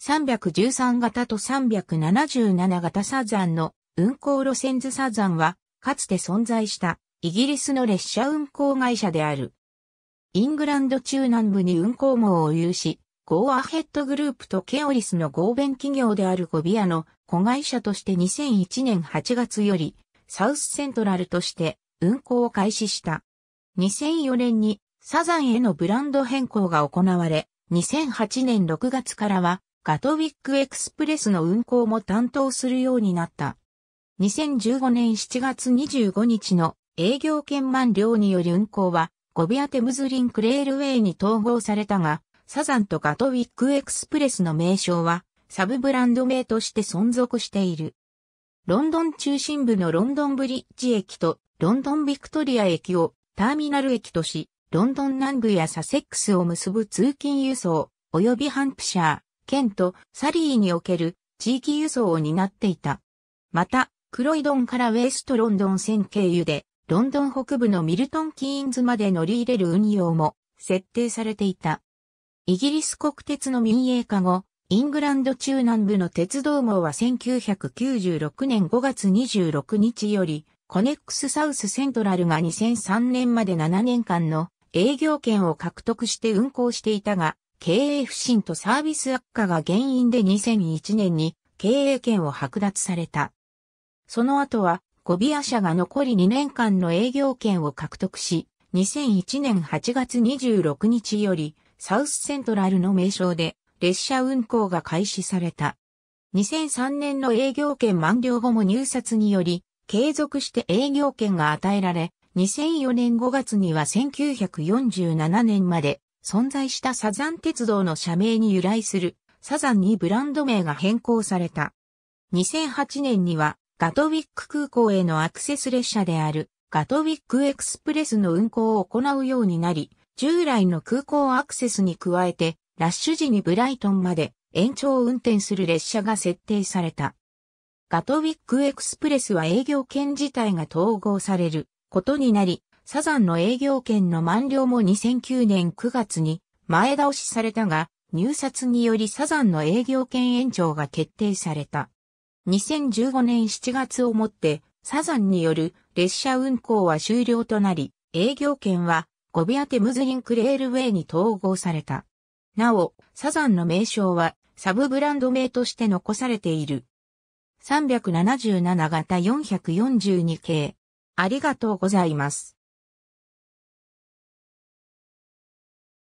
313型と377型サザンの運行路線図サザンは、かつて存在したイギリスの列車運行会社である。イングランド中南部に運行網を有し、ゴーアヘッドグループとケオリスの合弁企業であるゴビアの子会社として2001年8月よりサウスセントラルとして運行を開始した。2004年にサザンへのブランド変更が行われ、2008年6月からはガトウィックエクスプレスの運行も担当するようになった。2015年7月25日の営業券満了により運行は、ゴビアテムズリンクレールウェイに統合されたが、サザンとガトウィックエクスプレスの名称は、サブブランド名として存続している。ロンドン中心部のロンドンブリッジ駅とロンドンビクトリア駅をターミナル駅とし、ロンドン南部やサセックスを結ぶ通勤輸送、及びハンプシャー、県とサリーにおける地域輸送を担っていた。また、クロイドンからウェストロンドン線経由で、ロンドン北部のミルトンキーンズまで乗り入れる運用も設定されていた。イギリス国鉄の民営化後、イングランド中南部の鉄道網は1996年5月26日より、コネックスサウスセントラルが2003年まで7年間の営業権を獲得して運行していたが、経営不振とサービス悪化が原因で2001年に経営権を剥奪された。その後は、ゴビア社が残り2年間の営業権を獲得し、2001年8月26日より、サウスセントラルの名称で列車運行が開始された。2003年の営業権満了後も入札により、継続して営業権が与えられ、2004年5月には1947年まで存在したサザン鉄道の社名に由来するサザンにブランド名が変更された。2008年にはガトウィック空港へのアクセス列車であるガトウィックエクスプレスの運行を行うようになり、従来の空港アクセスに加えて、ラッシュ時にブライトンまで延長運転する列車が設定された。ガトウィックエクスプレスは営業権自体が統合されることになり、サザンの営業権の満了も2009年9月に前倒しされたが、入札によりサザンの営業権延長が決定された。2015年7月をもってサザンによる列車運行は終了となり、営業権はゴビアテムズリンクレールウェイに統合された。なお、サザンの名称はサブブランド名として残されている。377型442系。ありがとうございます。